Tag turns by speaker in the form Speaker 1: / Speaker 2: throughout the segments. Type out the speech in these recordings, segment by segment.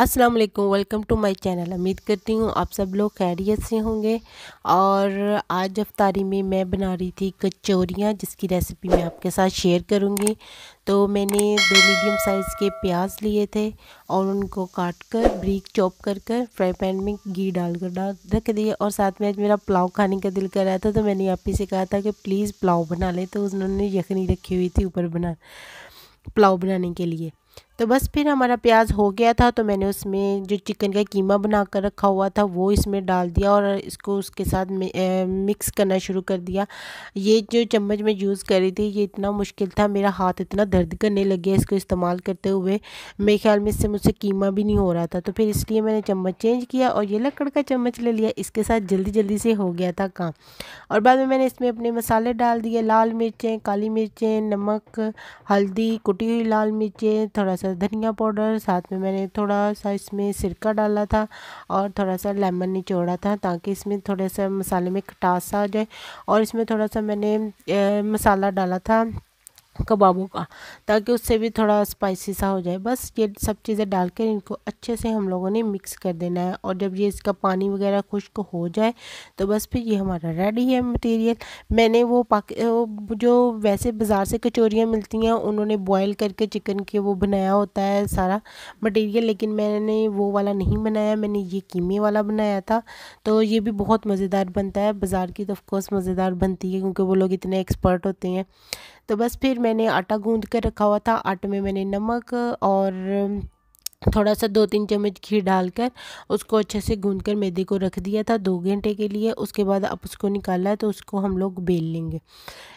Speaker 1: अस्सलाम वालेकुम welcome to my channel उम्मीद करती हूँ आप सब लोग खैरियत से होंगे और आज अफ्तारी में मैं बना रही थी कचौरियाँ जिसकी रेसिपी मैं आपके साथ शेयर करूँगी तो मैंने दो मीडियम साइज़ के प्याज लिए थे और उनको काट कर ब्रिक चॉप कर कर फ्राई पैन में घी डालकर डाल रख दिए और साथ में आज मेरा पुलाव खाने का दिल कर रहा था तो मैंने आप ही से कहा था कि प्लीज़ पुलाव बना लें तो उन्होंने यखनी रखी हुई थी ऊपर बना पुलाव बनाने के लिए तो बस फिर हमारा प्याज हो गया था तो मैंने उसमें जो चिकन का कीमा बना कर रखा हुआ था वो इसमें डाल दिया और इसको उसके साथ मिक्स करना शुरू कर दिया ये जो चम्मच मैं यूज़ कर रही थी ये इतना मुश्किल था मेरा हाथ इतना दर्द करने लग गया इसको इस्तेमाल करते हुए मेरे ख्याल में इससे मुझसे कीमा भी नहीं हो रहा था तो फिर इसलिए मैंने चम्मच चेंज किया और ये लकड़ का चम्मच ले लिया इसके साथ जल्दी जल्दी से हो गया था काम और बाद में मैंने इसमें अपने मसाले डाल दिए लाल मिर्चें काली मिर्चें नमक हल्दी कुटी हुई लाल मिर्चें थोड़ा सा धनिया पाउडर साथ में मैंने थोड़ा सा इसमें सिरका डाला था और थोड़ा सा लेमन निचोड़ा था ताकि इसमें थोड़ा सा मसाले में खटास आ जाए और इसमें थोड़ा सा मैंने मसाला डाला था कबाबों का ताकि उससे भी थोड़ा स्पाइसी सा हो जाए बस ये सब चीज़ें डाल कर इनको अच्छे से हम लोगों ने मिक्स कर देना है और जब ये इसका पानी वगैरह खुश्क हो जाए तो बस फिर ये हमारा रेडी है मटेरियल मैंने वो पाक जो वैसे बाज़ार से कचौरियाँ मिलती हैं उन्होंने बॉयल करके चिकन के वो बनाया होता है सारा मटेरियल लेकिन मैंने वो वाला नहीं बनाया मैंने ये कीमे वाला बनाया था तो ये भी बहुत मज़ेदार बनता है बाज़ार की तो ऑफकोर्स मज़ेदार बनती है क्योंकि वो लोग इतने एक्सपर्ट होते हैं तो बस फिर मैं मैंने आटा गूंद कर रखा हुआ था आटे में मैंने नमक और थोड़ा सा दो तीन चम्मच घी डालकर उसको अच्छे से गूंद कर मैदे को रख दिया था दो घंटे के लिए उसके बाद अब उसको निकाला है तो उसको हम लोग बेल लेंगे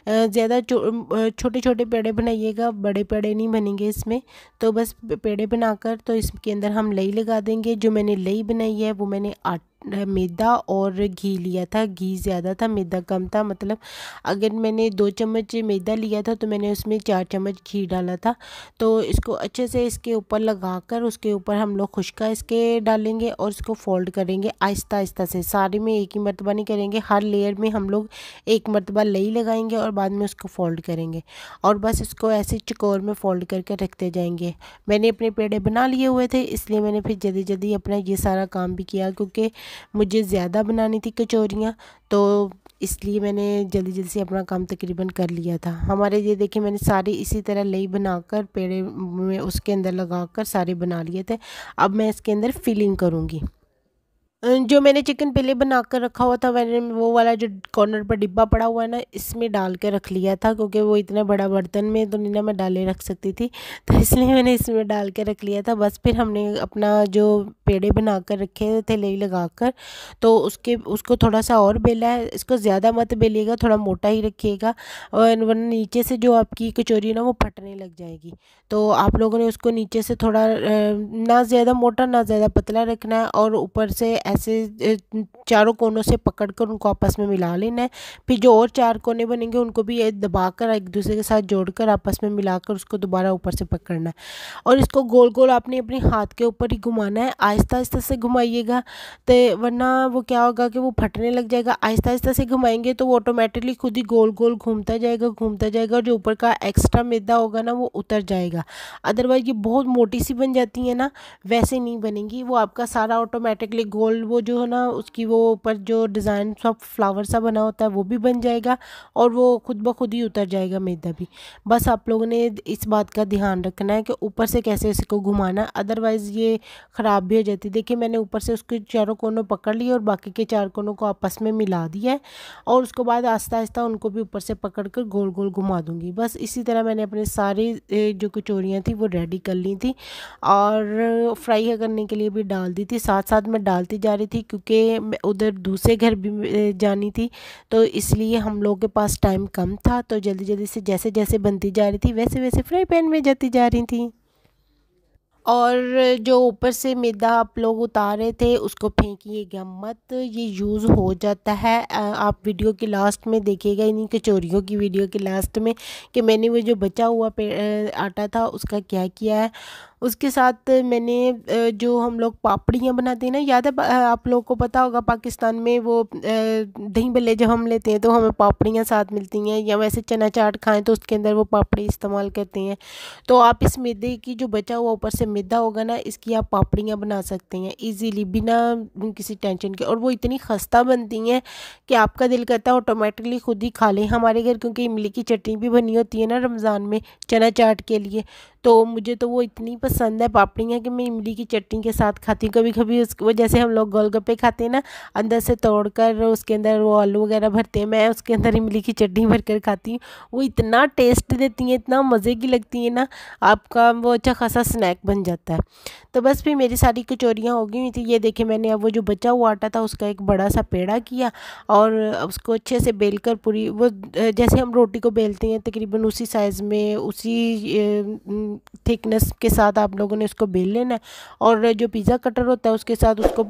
Speaker 1: ज़्यादा छोटे छोटे पेड़े बनाइएगा बड़े पेड़े नहीं बनेंगे इसमें तो बस पेड़े बनाकर तो इसके अंदर हम लई लगा देंगे जो मैंने लई बनाई है वो मैंने आट मैदा और घी लिया था घी ज़्यादा था मैदा कम था मतलब अगर मैंने दो चम्मच मैदा लिया था तो मैंने उसमें चार चम्मच घी डाला था तो इसको अच्छे से इसके ऊपर लगाकर उसके ऊपर हम लोग खुशका इसके डालेंगे और इसको फोल्ड करेंगे आहिस्ता आहिस्ता से सारे में एक ही मरतबा नहीं करेंगे हर लेयर में हम लोग एक मरतबा लई लगाएंगे और बाद में उसको फोल्ड करेंगे और बस इसको ऐसे चकोर में फोल्ड करके रखते जाएंगे मैंने अपने पेड़े बना लिए हुए थे इसलिए मैंने फिर जल्दी जल्दी अपना ये सारा काम भी किया क्योंकि मुझे ज़्यादा बनानी थी कचौरियाँ तो इसलिए मैंने जल्दी जल्दी से अपना काम तकरीबन कर लिया था हमारे ये देखिए मैंने सारे इसी तरह लई बनाकर पेड़े में उसके अंदर लगाकर सारे बना लिए थे अब मैं इसके अंदर फिलिंग करूँगी जो मैंने चिकन पहले बना कर रखा हुआ था मैंने वो वाला जो कॉर्नर पर डिब्बा पड़ा हुआ है ना इसमें डाल के रख लिया था क्योंकि वो इतना बड़ा बर्तन में तो नहीं ना मैं डाले रख सकती थी तो इसलिए मैंने इसमें डाल के रख लिया था बस फिर हमने अपना जो पेड़े बना कर रखे थे ले लगा कर तो उसके उसको थोड़ा सा और बेला है इसको ज़्यादा मत बेलिएगा थोड़ा मोटा ही रखिएगा और वरना नीचे से जो आपकी कचोरी ना वो फटने लग जाएगी तो आप लोगों ने उसको नीचे से थोड़ा ना ज़्यादा मोटा ना ज़्यादा पतला रखना है और ऊपर से ऐसे चारों कोनों से पकड़ कर उनको आपस में मिला लेना है फिर जो और चार कोने बनेंगे उनको भी ये दबा कर एक दूसरे के साथ जोड़कर आपस में मिलाकर उसको दोबारा ऊपर से पकड़ना है और इसको गोल गोल आपने अपने हाथ के ऊपर ही घुमाना है आहिस्ता आहिस्ता से घुमाइएगा तो वरना वो क्या होगा कि वो फटने लग जाएगा आहिस्ता आहिस्ता से घुमाएंगे तो वो ऑटोमेटिकली खुद ही गोल गोल घूमता जाएगा घूमता जाएगा और जो ऊपर का एक्स्ट्रा मैदा होगा ना वो उतर जाएगा अदरवाइज़ ये बहुत मोटी सी बन जाती है ना वैसे नहीं बनेगी वो आपका सारा ऑटोमेटिकली गोल ऑल वो जो है ना उसकी वो ऊपर जो डिज़ाइन सब फ्लावर सा बना होता है वो भी बन जाएगा और वो खुद ब खुद ही उतर जाएगा मैदा भी बस आप लोगों ने इस बात का ध्यान रखना है कि ऊपर से कैसे इसको घुमाना अदरवाइज़ ये ख़राब भी हो जाती देखिए मैंने ऊपर से उसके चारों कोनों पकड़ लिए और बाकी के चार कोनों को आपस में मिला दिया है और उसके बाद आस्ता आस्ता उनको भी ऊपर से पकड़ कर गोल गोल घुमा दूँगी बस इसी तरह मैंने अपने सारी जो कचोरियाँ थी वो रेडी कर ली थी और फ्राई करने के लिए भी डाल दी थी साथ साथ मैं डालती जा रही थी क्योंकि उधर दूसरे घर भी जानी थी तो इसलिए हम लोगों के पास टाइम कम था तो जल्दी जल्दी से जैसे जैसे बनती जा रही थी वैसे वैसे फ्राई पैन में जाती जा रही थी और जो ऊपर से मैदा आप लोग उतारे थे उसको फेंकिएगा मत ये यूज़ हो जाता है आप वीडियो के लास्ट में देखिएगा इन्हीं कचोरियों की वीडियो के लास्ट में कि मैंने वो जो बचा हुआ आटा था उसका क्या किया है उसके साथ मैंने जो हम लोग पापड़ियाँ बनाते हैं ना याद है आप लोगों को पता होगा पाकिस्तान में वो दही बल्ले जब हम लेते हैं तो हमें पापड़ियाँ साथ मिलती हैं या वैसे चना चाट खाएँ तो उसके अंदर वो पापड़ी इस्तेमाल करते हैं तो आप इस मैदे की जो बचा हुआ ऊपर से मैदा होगा ना इसकी आप पापड़ियाँ बना सकते हैं ईजिली बिना किसी टेंशन के और वो इतनी खस्ता बनती हैं कि आपका दिल करता है ऑटोमेटिकली खुद ही खा लें हमारे घर क्योंकि इमली की चटनी भी बनी होती है ना रमज़ान में चना चाट के लिए तो मुझे तो वो इतनी पसंद है पापड़ियाँ कि मैं इमली की चटनी के साथ खाती हूँ कभी कभी उसको जैसे हम लोग गोलगप्पे खाते हैं ना अंदर से तोड़कर उसके अंदर वो आलू वगैरह भरते हैं मैं उसके अंदर इमली की चटनी भर कर खाती हूँ वो इतना टेस्ट देती हैं इतना मज़े की लगती है ना आपका वो अच्छा खासा स्नैक बन जाता है तो बस फिर मेरी सारी कचोरियाँ हो गई हुई थी ये देखे मैंने अब वो जो बचा हुआ आटा था उसका एक बड़ा सा पेड़ा किया और उसको अच्छे से बेल कर पूरी वो जैसे हम रोटी को बेलते हैं तकरीबन उसी साइज़ में उसी थिकनेस के साथ आप लोगों ने इसको बेल लेना है और जो पिज़्ज़ा कटर होता है उसके साथ उसको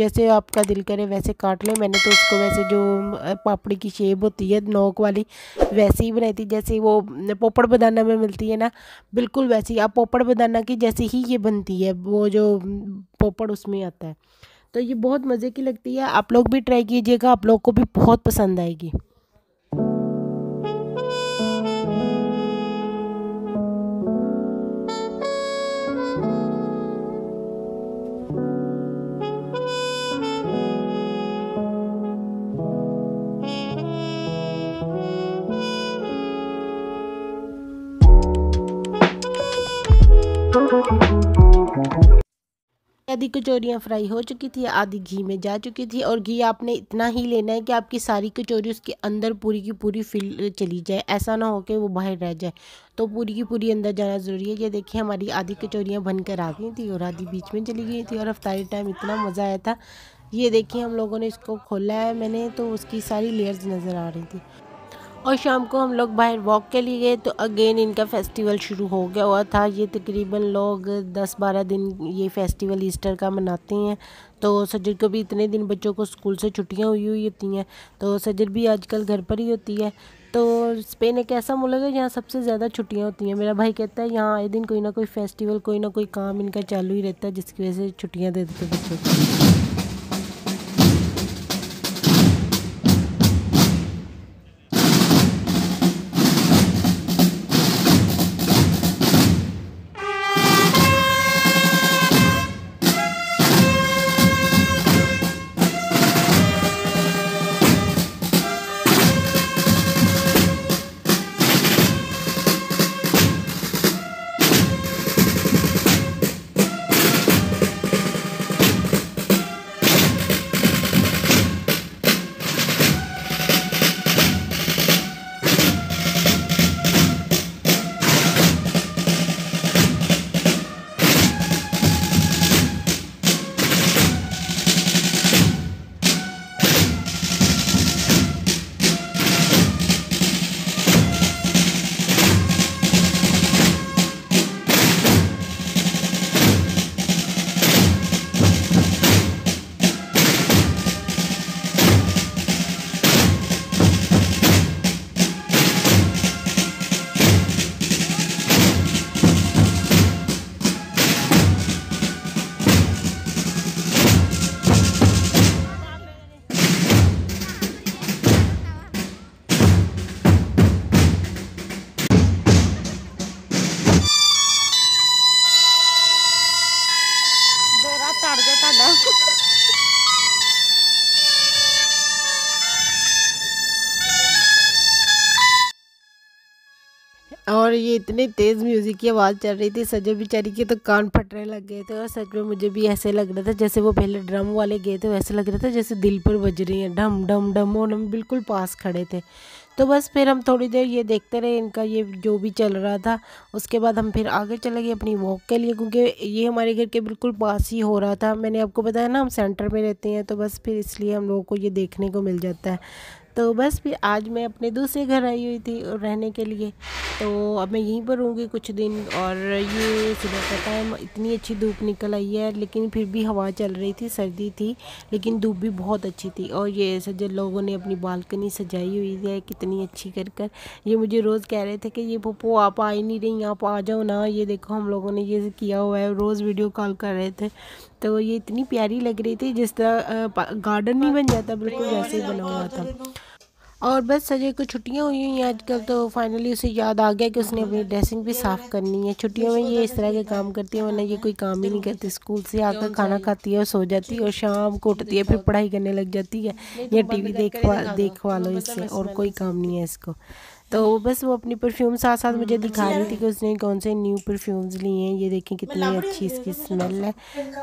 Speaker 1: जैसे आपका दिल करे वैसे काट लें मैंने तो उसको वैसे जो पापड़ी की शेप होती है नोक वाली वैसे ही बनाई थी जैसे वो पोपड़ बदाना में मिलती है ना बिल्कुल वैसी आप पोपड़ बदाना की जैसे ही ये बनती है वो जो पोपड़ उसमें आता है तो ये बहुत मज़े की लगती है आप लोग भी ट्राई कीजिएगा आप लोग को भी बहुत पसंद आएगी आधी कचौरियाँ फ्राई हो चुकी थी आधी घी में जा चुकी थी और घी आपने इतना ही लेना है कि आपकी सारी कचौरी उसके अंदर पूरी की पूरी फिल चली जाए ऐसा ना हो कि वो बाहर रह जाए तो पूरी की पूरी अंदर जाना ज़रूरी है ये देखिए हमारी आधी कचौरियाँ बनकर आ गई थी और आधी बीच में चली गई थी और अफ्तारी टाइम इतना मज़ा आया था ये देखिए हम लोगों ने इसको खोला है मैंने तो उसकी सारी लेयर्स नज़र आ रही थी और शाम को हम लोग बाहर वॉक के लिए गए तो अगेन इनका फेस्टिवल शुरू हो गया हुआ था ये तकरीबन लोग 10-12 दिन ये फेस्टिवल ईस्टर का मनाते हैं तो सजर को भी इतने दिन बच्चों को स्कूल से छुट्टियां हुई हुई होती हैं तो सजर भी आजकल घर पर ही होती है तो स्पेन एक ऐसा मुल्क है जहाँ सबसे ज़्यादा छुट्टियाँ होती हैं मेरा भाई कहता है यहाँ आए दिन कोई ना कोई फेस्टिवल कोई ना कोई काम इनका चालू ही रहता है जिसकी वजह से छुट्टियाँ दे देते बच्चों को इतने तेज़ म्यूज़िक की आवाज़ चल रही थी सजो बेचारी के तो कान फटने लग गए थे और सच में मुझे भी ऐसे लग रहा था जैसे वो पहले ड्रम वाले गए थे वैसे लग रहा था जैसे दिल पर बज रही हैं ढम ढम ढम और हम बिल्कुल पास खड़े थे तो बस फिर हम थोड़ी देर ये देखते रहे इनका ये जो भी चल रहा था उसके बाद हम फिर आगे चले गए अपनी वॉक के लिए क्योंकि ये हमारे घर के बिल्कुल पास ही हो रहा था मैंने आपको बताया ना हम सेंटर में रहते हैं तो बस फिर इसलिए हम लोगों को ये देखने को मिल जाता है तो बस फिर आज मैं अपने दूसरे घर आई हुई थी रहने के लिए तो अब मैं यहीं पर रहूँगी कुछ दिन और ये सुबह का टाइम इतनी अच्छी धूप निकल आई है लेकिन फिर भी हवा चल रही थी सर्दी थी लेकिन धूप भी बहुत अच्छी थी और ये सज लोगों ने अपनी बालकनी सजाई हुई है कितनी अच्छी कर कर ये मुझे रोज़ कह रहे थे कि ये पप्पो आप आ ही नहीं रही आप आ जाओ ना ये देखो हम लोगों ने ये किया हुआ है रोज़ वीडियो कॉल कर रहे थे तो ये इतनी प्यारी लग रही थी जिस तरह गार्डन नहीं बन जाता बिल्कुल वैसे ही बना हुआ था और बस सजय को छुट्टियां हुई हुई हैं आजकल तो फाइनली उसे याद आ गया कि उसने अपनी ड्रेसिंग भी साफ़ करनी है छुट्टियों में ये इस तरह के काम करती है वरना ये कोई काम ही नहीं करती स्कूल से आकर खाना खाती है और सो जाती है और शाम को उठती है फिर पढ़ाई करने लग जाती है तो या टीवी देखवा देखवा लो इससे और कोई काम नहीं है इसको तो बस वो अपनी परफ्यूम साथ साथ मुझे हम्म, दिखा रही थी कि उसने कौन से न्यू परफ्यूम्स लिए हैं ये देखें कितनी अच्छी इसकी स्मेल है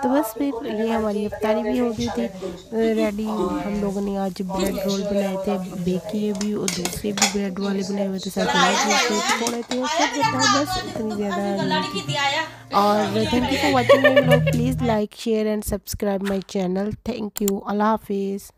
Speaker 1: तो बस फिर ये हमारी अफ्तारी भी हो गई थी रेडी हम लोगों ने आज ब्रेड रोल बनाए थे बेक किए भी और दूसरे भी ब्रेड वाले बनाए हुए थे थोड़े थे सब बस इतनी ज़्यादा और thank you for watching please like share and subscribe my channel thank you अल्लाह हाफिज़